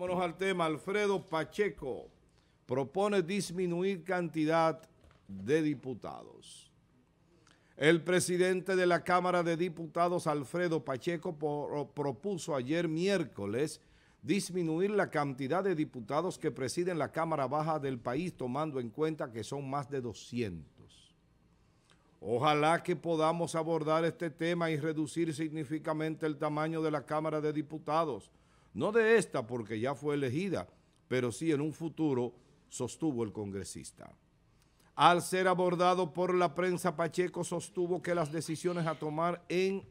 Vámonos al tema. Alfredo Pacheco propone disminuir cantidad de diputados. El presidente de la Cámara de Diputados, Alfredo Pacheco, propuso ayer miércoles disminuir la cantidad de diputados que presiden la Cámara Baja del país, tomando en cuenta que son más de 200. Ojalá que podamos abordar este tema y reducir significativamente el tamaño de la Cámara de Diputados, no de esta porque ya fue elegida, pero sí en un futuro, sostuvo el congresista. Al ser abordado por la prensa, Pacheco sostuvo que las decisiones a tomar en,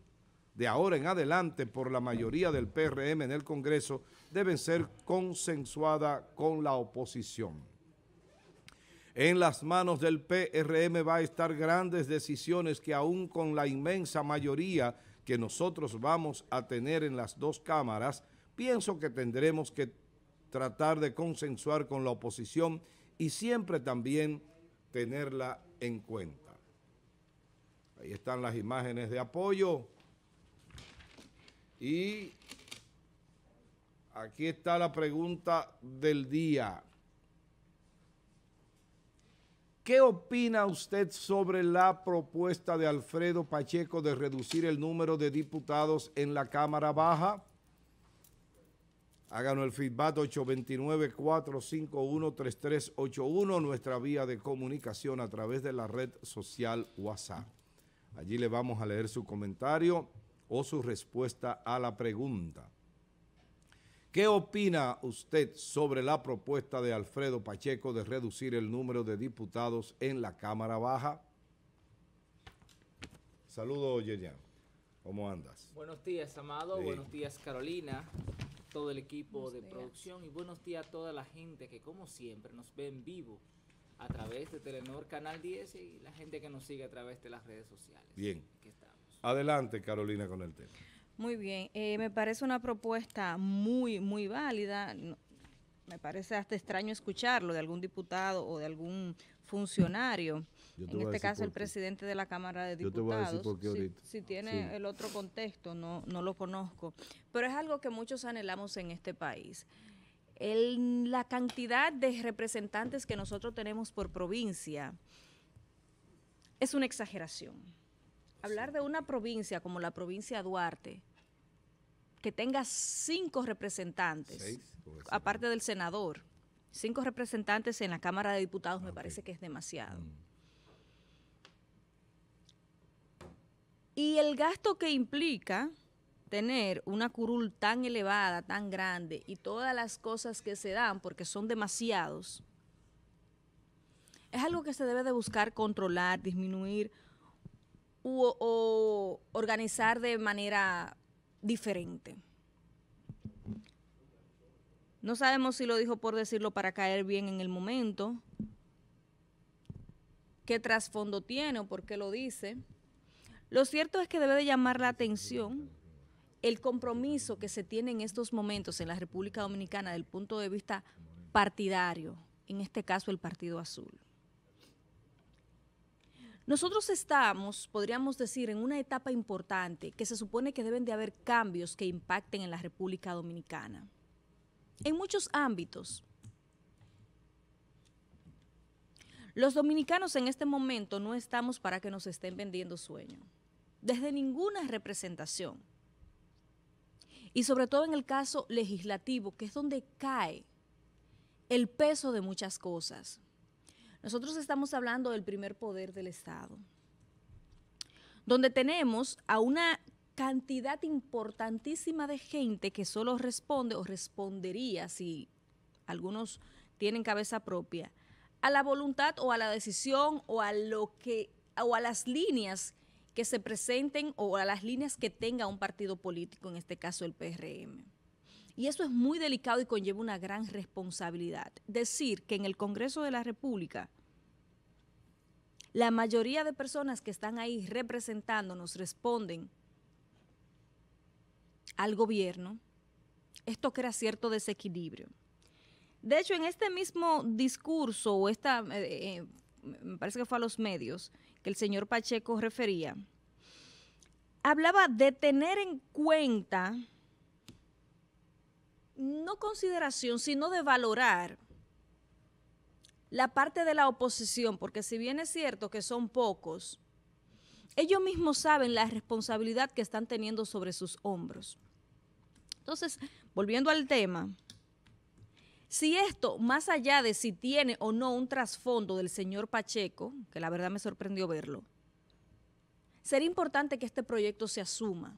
de ahora en adelante por la mayoría del PRM en el Congreso deben ser consensuadas con la oposición. En las manos del PRM va a estar grandes decisiones que aún con la inmensa mayoría que nosotros vamos a tener en las dos cámaras, Pienso que tendremos que tratar de consensuar con la oposición y siempre también tenerla en cuenta. Ahí están las imágenes de apoyo. Y aquí está la pregunta del día. ¿Qué opina usted sobre la propuesta de Alfredo Pacheco de reducir el número de diputados en la Cámara Baja? Háganos el feedback 829-451-3381, nuestra vía de comunicación a través de la red social WhatsApp. Allí le vamos a leer su comentario o su respuesta a la pregunta. ¿Qué opina usted sobre la propuesta de Alfredo Pacheco de reducir el número de diputados en la Cámara Baja? Saludos, Yerian. ¿Cómo andas? Buenos días, Amado. Buenos días, Carolina todo el equipo de producción y buenos días a toda la gente que como siempre nos ve en vivo a través de Telenor Canal 10 y la gente que nos sigue a través de las redes sociales. Bien. Adelante Carolina con el tema. Muy bien, eh, me parece una propuesta muy, muy válida. me parece hasta extraño escucharlo de algún diputado o de algún funcionario en este caso el presidente de la Cámara de Diputados. Si, si, tiene el otro contexto, no, lo conozco. Pero es algo que muchos anhelamos en este país. la cantidad de representantes que nosotros tenemos por provincia es una exageración. Hablar de una provincia como la provincia Duarte, que tenga cinco representantes, aparte del senador, cinco representantes en la Cámara de Diputados, me ah, parece que es demasiado. Mm. Y el gasto que implica tener una curul tan elevada, tan grande, y todas las cosas que se dan, porque son demasiados, es algo que se debe de buscar controlar, disminuir o, organizar de manera diferente. No sabemos si lo dijo por decirlo para caer bien en el momento, qué trasfondo tiene o por qué lo dice. Lo cierto es que debe de llamar la atención el compromiso que se tiene en estos momentos en la República Dominicana del punto de vista partidario, en este caso el Partido Azul. Nosotros estamos, podríamos decir, en una etapa importante que se supone que deben de haber cambios que impacten en la República Dominicana. En muchos ámbitos. Los dominicanos en este momento no estamos para que nos estén vendiendo sueño desde ninguna representación. Y sobre todo en el caso legislativo, que es donde cae el peso de muchas cosas. Nosotros estamos hablando del primer poder del Estado, donde tenemos a una cantidad importantísima de gente que solo responde o respondería si algunos tienen cabeza propia a la voluntad o a la decisión o a lo que o a las líneas que se presenten o a las líneas que tenga un partido político, en este caso el PRM. Y eso es muy delicado y conlleva una gran responsabilidad. Decir que en el Congreso de la República la mayoría de personas que están ahí representándonos responden al gobierno, esto crea cierto desequilibrio. De hecho, en este mismo discurso, o esta, eh, eh, me parece que fue a los medios, que el señor Pacheco refería, hablaba de tener en cuenta, no consideración, sino de valorar la parte de la oposición, porque si bien es cierto que son pocos, ellos mismos saben la responsabilidad que están teniendo sobre sus hombros. Entonces, volviendo al tema, si esto, más allá de si tiene o no un trasfondo del señor Pacheco, que la verdad me sorprendió verlo, sería importante que este proyecto se asuma.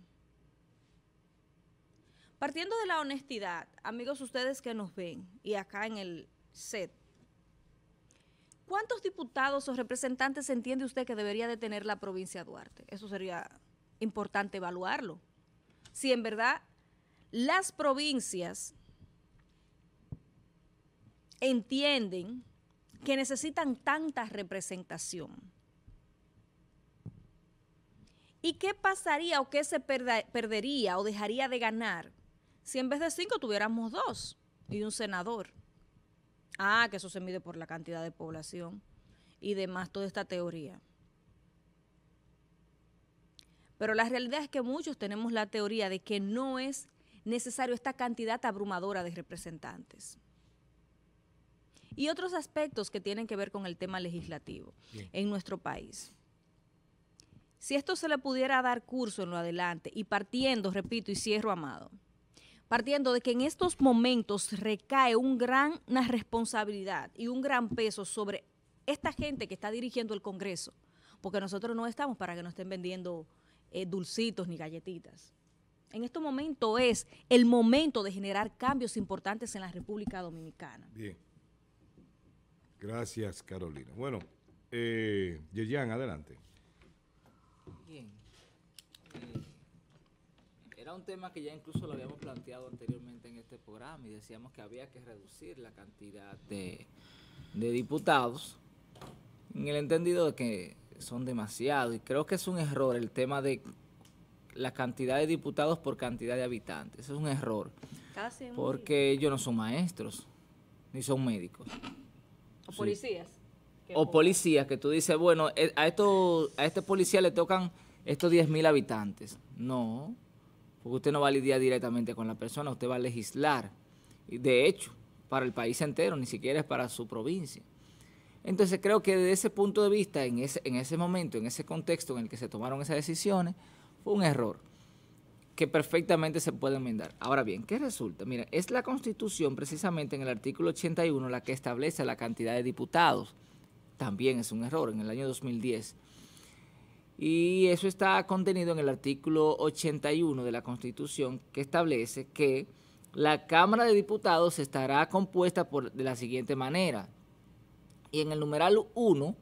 Partiendo de la honestidad, amigos ustedes que nos ven y acá en el set, ¿cuántos diputados o representantes entiende usted que debería de tener la provincia de Duarte? Eso sería importante evaluarlo. Si en verdad las provincias entienden que necesitan tanta representación. ¿Y qué pasaría o qué se perdería o dejaría de ganar si en vez de cinco tuviéramos dos y un senador? Ah, que eso se mide por la cantidad de población y demás, toda esta teoría. Pero la realidad es que muchos tenemos la teoría de que no es necesario esta cantidad abrumadora de representantes y otros aspectos que tienen que ver con el tema legislativo en nuestro país. Si esto se le pudiera dar curso en lo adelante y partiendo, repito y cierro, amado, partiendo de que en estos momentos recae un gran, responsabilidad y un gran peso sobre esta gente que está dirigiendo el Congreso, porque nosotros no estamos para que nos estén vendiendo eh, dulcitos ni galletitas. En este momento es el momento de generar cambios importantes en la República Dominicana. Bien. Gracias, Carolina. Bueno, eh, adelante. Bien. Eh, era un tema que ya incluso lo habíamos planteado anteriormente en este programa y decíamos que había que reducir la cantidad de, diputados en el entendido de que son demasiados y creo que es un error el tema de la cantidad de diputados por cantidad de habitantes. Es un error. porque ellos no son maestros, ni son médicos. O policías. O policías que tú dices, bueno, eh, a, esto a este policía le tocan estos 10.000 mil habitantes. No, porque usted no va a lidiar directamente con la persona, usted va a legislar. y De hecho, para el país entero, ni siquiera es para su provincia. Entonces creo que desde ese punto de vista, en ese, en ese momento, en ese contexto en el que se tomaron esas decisiones, fue un error que perfectamente se puede enmendar. Ahora bien, ¿qué resulta? Mira, es la Constitución precisamente en el artículo 81 la que establece la cantidad de diputados. También es un error en el año 2010. Y eso está contenido en el artículo 81 de la Constitución que establece que la Cámara de Diputados estará compuesta por, de la siguiente manera. Y en el numeral 1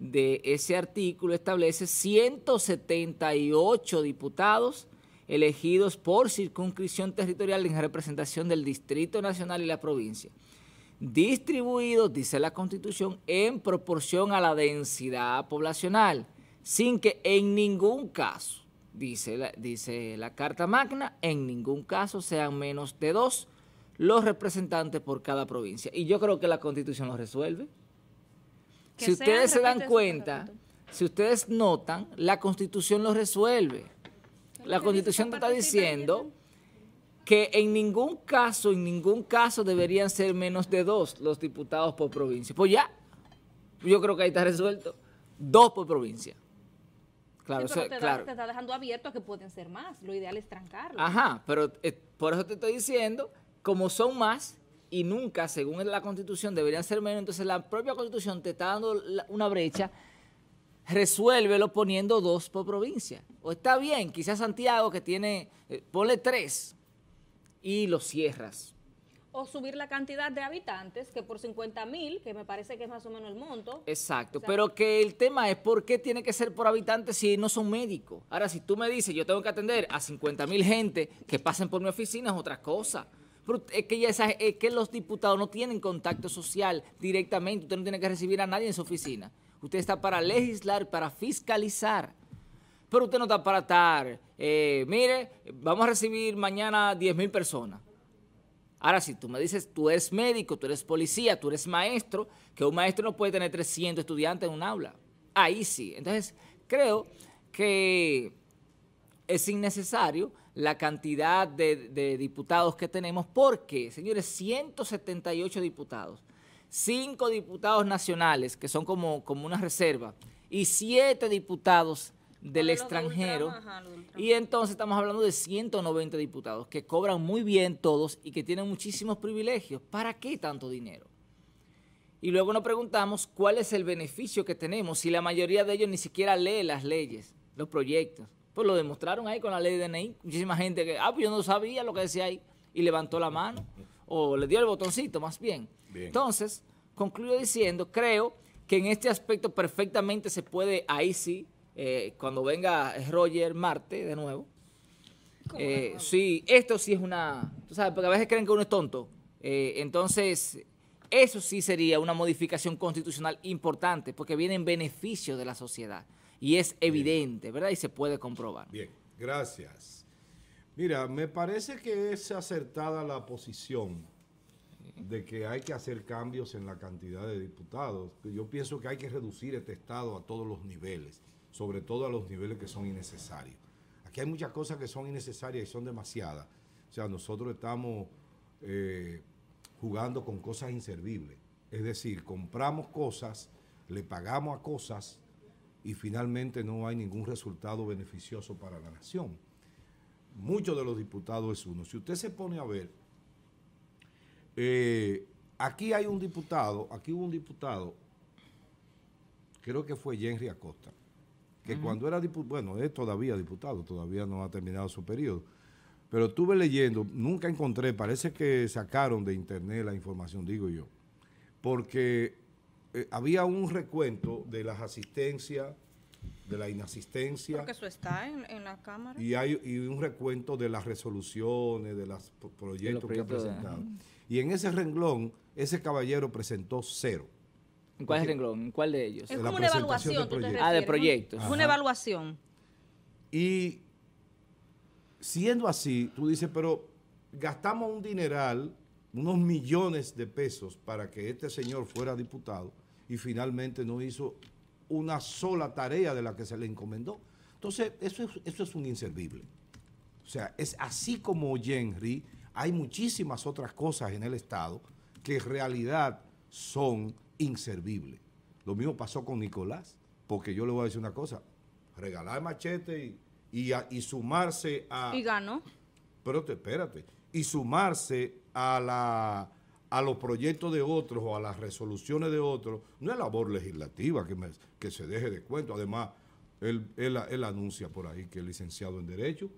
de ese artículo establece 178 diputados elegidos por circunscripción territorial en representación del Distrito Nacional y la provincia, distribuidos, dice la Constitución, en proporción a la densidad poblacional, sin que en ningún caso, dice la, dice la Carta Magna, en ningún caso sean menos de dos los representantes por cada provincia. Y yo creo que la Constitución lo resuelve. si ustedes se dan cuenta, si ustedes notan, la Constitución lo resuelve la Constitución te está diciendo que en ningún caso, en ningún caso deberían ser menos de dos los diputados por provincia. Pues ya, yo creo que ahí está resuelto. Dos por provincia. Claro, sí, pero te, está dejando abierto que pueden ser más. Lo ideal es trancarlo. Ajá, pero eh, por eso te estoy diciendo, como son más y nunca, según la Constitución, deberían ser menos, entonces la propia Constitución te está dando una brecha resuélvelo poniendo dos por provincia. O está bien, quizás Santiago que tiene, eh, ponle tres y lo cierras. O subir la cantidad de habitantes, que por 50 mil, que me parece que es más o menos el monto. Exacto, pero que el tema es por qué tiene que ser por habitantes si no son médicos. Ahora, si tú me dices, yo tengo que atender a 50 mil gente que pasen por mi oficina, es otra cosa. Pero que, es que los diputados no tienen contacto social directamente, usted no tiene que recibir a nadie en su oficina. Usted está para legislar, para fiscalizar. Pero usted no está para estar, eh, mire, vamos a recibir mañana 10 mil personas. Ahora, si tú me dices, tú eres médico, tú eres policía, tú eres maestro, que un maestro no puede tener 300 estudiantes en un aula. Ahí sí. Entonces, creo que es innecesario la cantidad de, de, diputados que tenemos, porque, señores, 178 diputados cinco diputados nacionales, que son como, como una reserva, y siete diputados del extranjero. y entonces estamos hablando de 190 diputados que cobran muy bien todos y que tienen muchísimos privilegios. ¿Para qué tanto dinero? Y luego nos preguntamos cuál es el beneficio que tenemos si la mayoría de ellos ni siquiera lee las leyes, los proyectos. Pues lo demostraron ahí con la ley de DNI. Muchísima gente que, ah, pues yo no sabía lo que decía ahí y levantó la mano o le dio el botoncito más bien. Entonces, concluyo diciendo, creo que en este aspecto perfectamente se puede, ahí sí, eh, cuando venga Roger Marte de nuevo, eh, sí, esto sí es una, tú sabes, porque a veces creen que uno es tonto, eh, entonces eso sí sería una modificación constitucional importante, porque viene en beneficio de la sociedad, y es evidente, ¿verdad? Y se puede comprobar. Bien, gracias. Mira, me parece que es acertada la posición de que hay que hacer cambios en la cantidad de diputados. Yo pienso que hay que reducir este Estado a todos los niveles, sobre todo a los niveles que son innecesarios. Aquí hay muchas cosas que son innecesarias y son demasiadas. O sea, nosotros estamos eh, jugando con cosas inservibles. Es decir, compramos cosas, le pagamos a cosas y finalmente no hay ningún resultado beneficioso para la nación muchos de los diputados es uno. Si usted se pone a ver, eh, aquí hay un diputado, aquí hubo un diputado, creo que fue Henry Acosta, que cuando era diputado, bueno, es todavía diputado, todavía no ha terminado su periodo, pero estuve leyendo, nunca encontré, parece que sacaron de internet la información, digo yo, porque eh, había un recuento de las asistencias de la inasistencia. Porque eso está en, la Cámara. Y hay un recuento de las resoluciones, de los proyectos, que ha presentado. Y en ese renglón, ese caballero presentó cero. ¿En cuál renglón? ¿En cuál de ellos? Es como una evaluación. De ¿tú ah, de proyectos. Es una evaluación. Y siendo así, tú dices, pero gastamos un dineral, unos millones de pesos para que este señor fuera diputado y finalmente no hizo una sola tarea de la que se le encomendó. Entonces, eso es, eso es un inservible. O sea, es así como Henry, hay muchísimas otras cosas en el Estado que en realidad son inservibles. Lo mismo pasó con Nicolás, porque yo le voy a decir una cosa, regalar machete y, sumarse a... Y ganó. Pero te, espérate, y sumarse a la a los proyectos de otros o a las resoluciones de otros, no es labor legislativa que, que se deje de cuento. Además, él, anuncia por ahí que es licenciado en Derecho.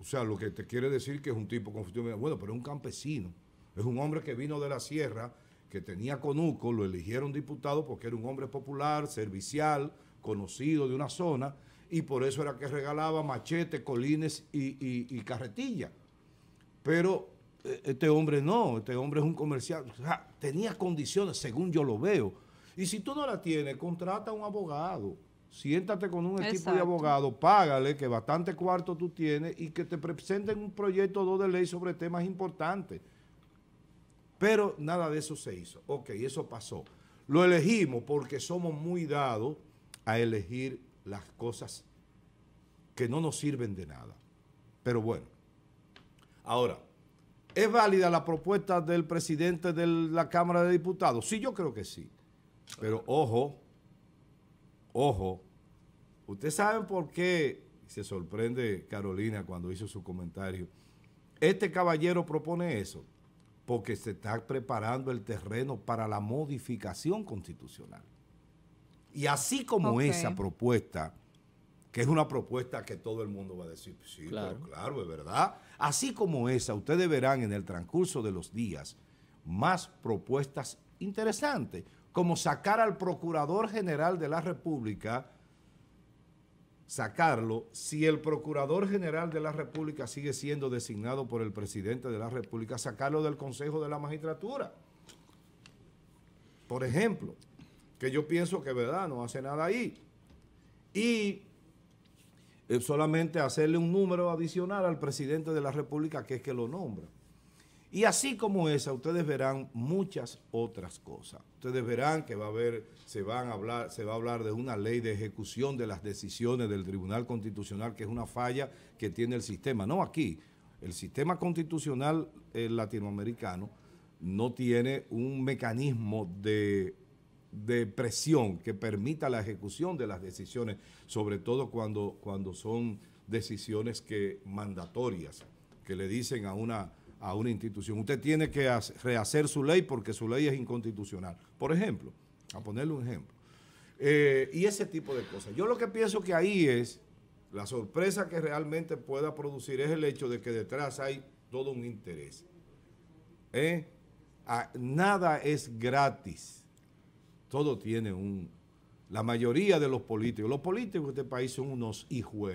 O sea, lo que te quiere decir que es un tipo Bueno, pero es un campesino. Es un hombre que vino de la sierra, que tenía conuco, lo eligieron diputado porque era un hombre popular, servicial, conocido de una zona, y por eso era que regalaba machetes, colines y, y, y carretilla. Pero e-, este hombre no, este hombre es un comercial. O tenía condiciones, según yo lo veo. Y si tú no la tienes, contrata a un abogado. Siéntate con un equipo de abogados, págale que bastante cuarto tú tienes y que te presenten un proyecto de ley sobre temas importantes. Pero nada de eso se hizo. Ok, eso pasó. Lo elegimos porque somos muy dados a elegir las cosas que no nos sirven de nada. Pero bueno, ahora... ¿Es válida la propuesta del presidente de la Cámara de Diputados? Sí, yo creo que sí. Pero ojo, ojo, ustedes saben por qué, se sorprende Carolina cuando hizo su comentario, este caballero propone eso, porque se está preparando el terreno para la modificación constitucional. Y así como esa propuesta que es una propuesta que todo el mundo va a decir, sí, claro. Pero claro, es verdad. Así como esa, ustedes verán en el transcurso de los días más propuestas interesantes, como sacar al Procurador General de la República, sacarlo, si el Procurador General de la República sigue siendo designado por el Presidente de la República, sacarlo del Consejo de la Magistratura. Por ejemplo, que yo pienso que, ¿verdad?, no hace nada ahí. Y eh, solamente hacerle un número adicional al presidente de la República que es que lo nombra. Y así como esa, ustedes verán muchas otras cosas. Ustedes verán que va a haber, se van a hablar, se va a hablar de una ley de ejecución de las decisiones del Tribunal Constitucional, que es una falla que tiene el sistema. No aquí, el sistema constitucional eh, latinoamericano no tiene un mecanismo de de presión que permita la ejecución de las decisiones, sobre todo cuando, cuando son decisiones que mandatorias, que le dicen a una, a una institución, usted tiene que rehacer su ley porque su ley es inconstitucional. Por ejemplo, a ponerle un ejemplo. Eh, y ese tipo de cosas. Yo lo que pienso que ahí es, la sorpresa que realmente pueda producir es el hecho de que detrás hay todo un interés. ¿eh? Ah, nada es gratis todo tiene un... La mayoría de los políticos, los políticos de este país son unos hijos,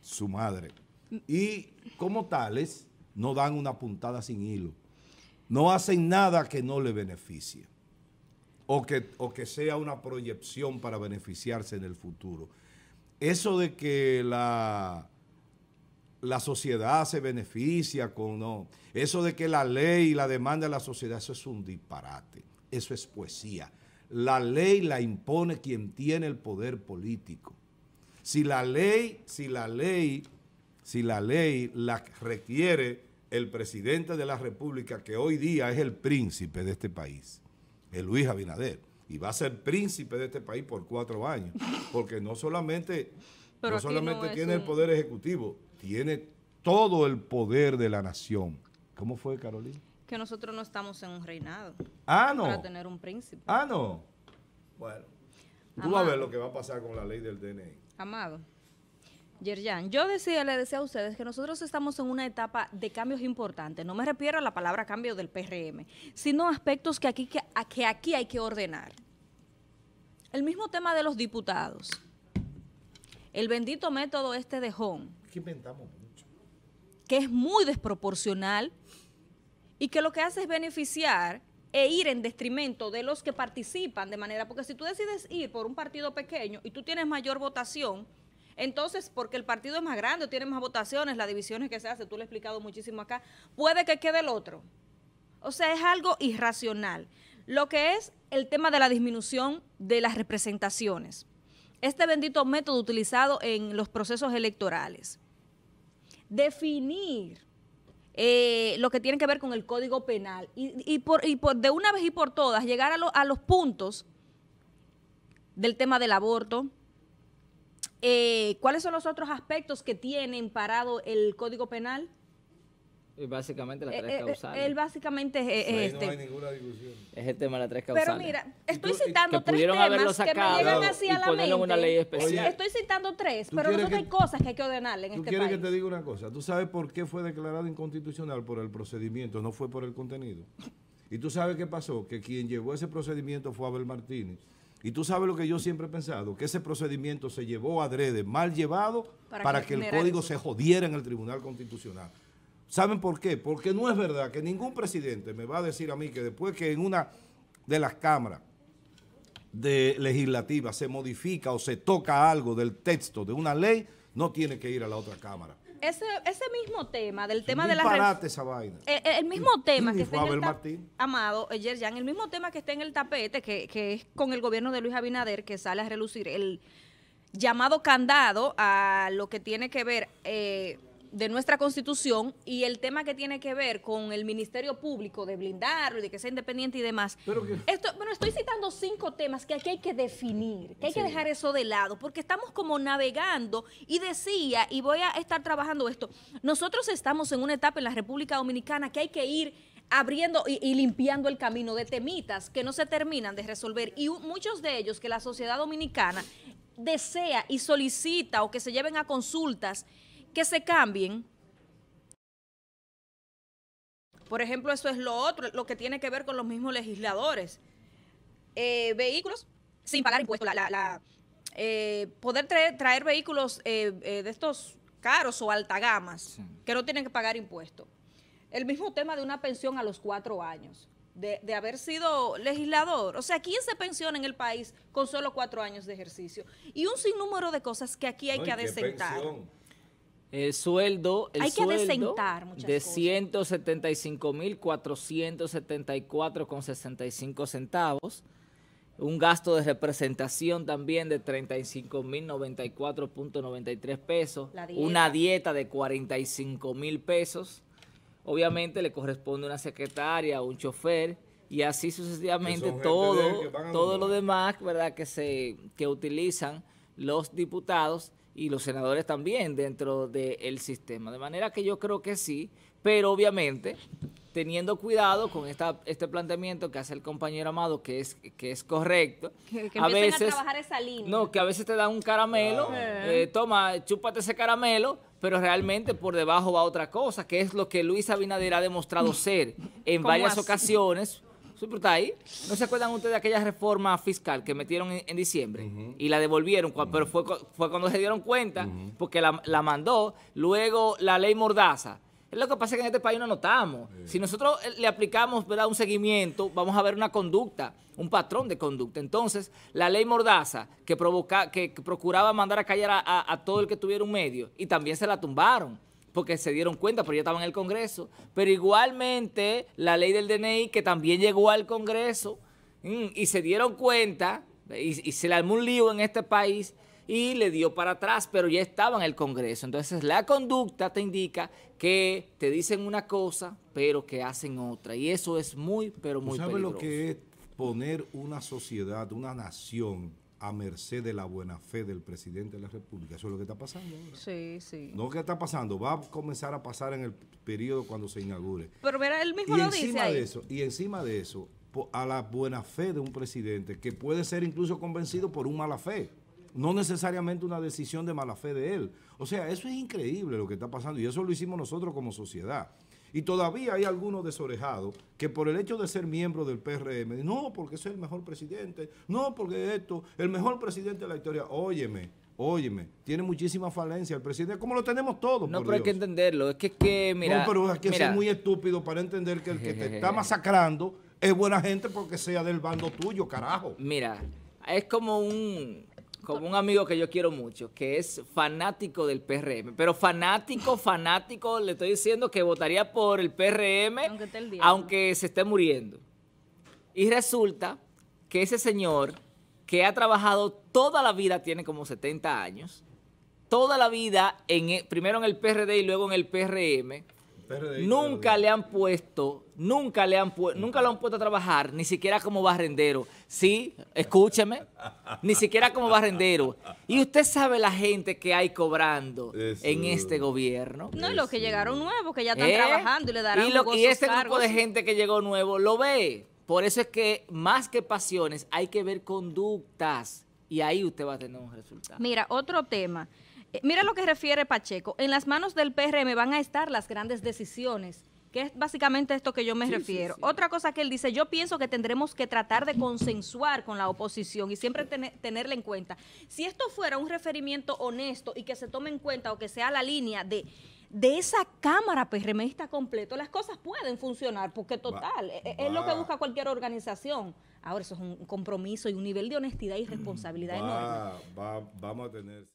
su madre. Y como tales, no dan una puntada sin hilo. No hacen nada que no le beneficie. O que, o que sea una proyección para beneficiarse en el futuro. Eso de que la la sociedad se beneficia con no. Eso de que la ley y la demanda de la sociedad, eso es un disparate. Eso es poesía. La ley la impone quien tiene el poder político. Si la ley, si la ley, si la ley la requiere el presidente de la República, que hoy día es el príncipe de este país, el Luis Abinader, y va a ser príncipe de este país por cuatro años, porque no solamente, solamente tiene el poder ejecutivo, tiene todo el poder de la nación. ¿Cómo fue, Carolina? Que nosotros no estamos en un reinado. Ah, no. Para tener un príncipe. Ah, no. Bueno, tú a ver lo que va a pasar con la ley del DNI. Amado. Yerjan, yo decía, le decía a ustedes que nosotros estamos en una etapa de cambios importantes. No me refiero a la palabra cambio del PRM, sino aspectos que aquí, que, aquí hay que ordenar. El mismo tema de los diputados. El bendito método este de Home. Que inventamos mucho. Que es muy desproporcional y que lo que hace es beneficiar e ir en detrimento de los que participan de manera, porque si tú decides ir por un partido pequeño y tú tienes mayor votación, entonces, porque el partido es más grande, tiene más votaciones, las divisiones que se hacen, tú lo has explicado muchísimo acá, puede que quede el otro. O sea, es algo irracional. Lo que es el tema de la disminución de las representaciones. Este bendito método utilizado en los procesos electorales. Definir eh, lo que tiene que ver con el Código Penal. Y, y, por, y por, de una vez y por todas, llegar a, los puntos del tema del aborto, eh, ¿cuáles son los otros aspectos que tienen parado el Código Penal? Eh, básicamente la eh, tres eh, causales. Él básicamente es, este. No hay este. ninguna discusión. Es el tema de las tres causales. Pero mira, estoy citando tres temas que me llegan así a la mente. Una ley especial. estoy citando tres, pero nosotros hay cosas que hay que ordenarle en este país. ¿Tú quieres que te diga una cosa? ¿Tú sabes por qué fue declarado inconstitucional? Por el procedimiento, no fue por el contenido. ¿Y tú sabes qué pasó? Que quien llevó ese procedimiento fue Abel Martínez. Y tú sabes lo que yo siempre he pensado, que ese procedimiento se llevó adrede, mal llevado, para, que, el código se jodiera en el Tribunal Constitucional. ¿Saben por qué? Porque no es verdad que ningún presidente me va a decir a mí que después que en una de las cámaras de legislativa se modifica o se toca algo del texto de una ley, no tiene que ir a la otra cámara. Ese, ese mismo tema, del tema de la... Eh, eh, eh, el, mismo tema que está en el tapete, el mismo tema que está en el tapete, que, es con el gobierno de Luis Abinader, que sale a relucir el llamado candado a lo que tiene que ver de nuestra Constitución y el tema que tiene que ver con el Ministerio Público, de blindarlo y de que sea independiente y demás. Pero Esto, bueno, estoy citando cinco temas que aquí hay que definir, que hay que dejar eso de lado, porque estamos como navegando y decía, y voy a estar trabajando esto, nosotros estamos en una etapa en la República Dominicana que hay que ir abriendo y, limpiando el camino de temitas que no se terminan de resolver y muchos de ellos que la sociedad dominicana desea y solicita o que se lleven a consultas que se cambien. Por ejemplo, eso es lo otro, lo que tiene que ver con los mismos legisladores. Eh, vehículos sin pagar impuestos, la, eh, poder traer, vehículos eh, de estos caros o alta gamas que no tienen que pagar impuestos. El mismo tema de una pensión a los cuatro años, de, haber sido legislador. O sea, ¿quién se pensiona en el país con solo cuatro años de ejercicio? Y un sinnúmero de cosas que aquí hay que adecentar. El eh, sueldo, el Hay que sueldo de 175.474,65 centavos. Un gasto de representación también de 35.094.93 pesos. Una dieta de 45 mil pesos. Obviamente le corresponde una secretaria, un chofer y así sucesivamente todo, todo lo demás ¿verdad? que se que utilizan los diputados y los senadores también dentro del sistema. De manera que yo creo que sí, pero obviamente teniendo cuidado con esta, este planteamiento que hace el compañero Amado, que es, que es correcto. Que, a veces, trabajar esa línea. No, que a veces te dan un caramelo, eh, eh. toma, chúpate ese caramelo, pero realmente por debajo va otra cosa, que es lo que Luis Abinader ha demostrado ser en varias ocasiones ahí. ¿No se acuerdan ustedes de aquella reforma fiscal que metieron en, diciembre? Y la devolvieron, pero fue, fue cuando se dieron cuenta, porque la, mandó. Luego la ley Mordaza. Es lo que pasa que en este país no notamos. Si nosotros eh, le aplicamos ¿verdad? un seguimiento, vamos a ver una conducta, un patrón de conducta. Entonces, la ley Mordaza, que, provoca, que, procuraba mandar a callar a todo el que tuviera un medio, y también se la tumbaron porque se dieron cuenta, pero ya estaba en el Congreso. Pero igualmente la ley del DNI, que también llegó al Congreso, mm, y se dieron cuenta, y, se le armó un lío en este país, y le dio para atrás, pero ya estaba en el Congreso. Entonces la conducta te indica que te dicen una cosa, pero que hacen otra. Y eso es muy, pero muy peligroso. ¿Sabes lo que es poner una sociedad, una nación a merced de la buena fe del presidente de la República. Eso es lo que está pasando ahora. Sí, sí. No que está pasando, va a comenzar a pasar en el periodo cuando se inaugure. Pero mira, él mismo lo dice y encima de eso, a la buena fe de un presidente que puede ser incluso convencido por un mala fe. No necesariamente una decisión de mala fe de él. O sea, eso es increíble lo que está pasando y eso lo hicimos nosotros como sociedad. Y todavía hay algunos desorejados que por el hecho de ser miembro del PRM, no, porque soy el mejor presidente, no, porque esto, el mejor presidente de la historia, óyeme, Óyeme, tiene muchísima falencia el presidente, como lo tenemos todos. No, pero hay que entenderlo. Es que, es que mira. No, pero es que muy estúpido para entender que el que te está masacrando es buena gente porque sea del bando tuyo, carajo. Mira, es como un como un amigo que yo quiero mucho, que es fanático del PRM, pero fanático, fanático, le estoy diciendo que votaría por el PRM aunque, se esté muriendo. Y resulta que ese señor que ha trabajado toda la vida, tiene como 70 años, toda la vida, en, e, primero en el PRD y luego en el PRM, nunca le han puesto, nunca le han puesto, nunca lo han puesto a trabajar, ni siquiera como barrendero. Sí, escúcheme, ni siquiera como barrendero. Y usted sabe la gente que hay cobrando en este gobierno. No, los que llegaron nuevos, que ya están ¿Eh? trabajando y le darán Y, lo, y este grupo de gente que llegó nuevo lo ve. Por eso es que más que pasiones hay que ver conductas y ahí usted va a tener un resultado. Mira, otro tema. Eh, mira lo que refiere Pacheco. En las manos del PRM van a estar las grandes decisiones que es básicamente esto que yo me refiero. Otra cosa que él dice, yo pienso que tendremos que tratar de consensuar con la oposición y siempre tenerla en cuenta. Si esto fuera un referimiento honesto y que se tome en cuenta o que sea la línea de de esa Cámara PRMista completo, las cosas pueden funcionar, porque total, e, e, es, lo que busca cualquier organización. Ahora eso es un compromiso y un nivel de honestidad y responsabilidad enorme. vamos a tener...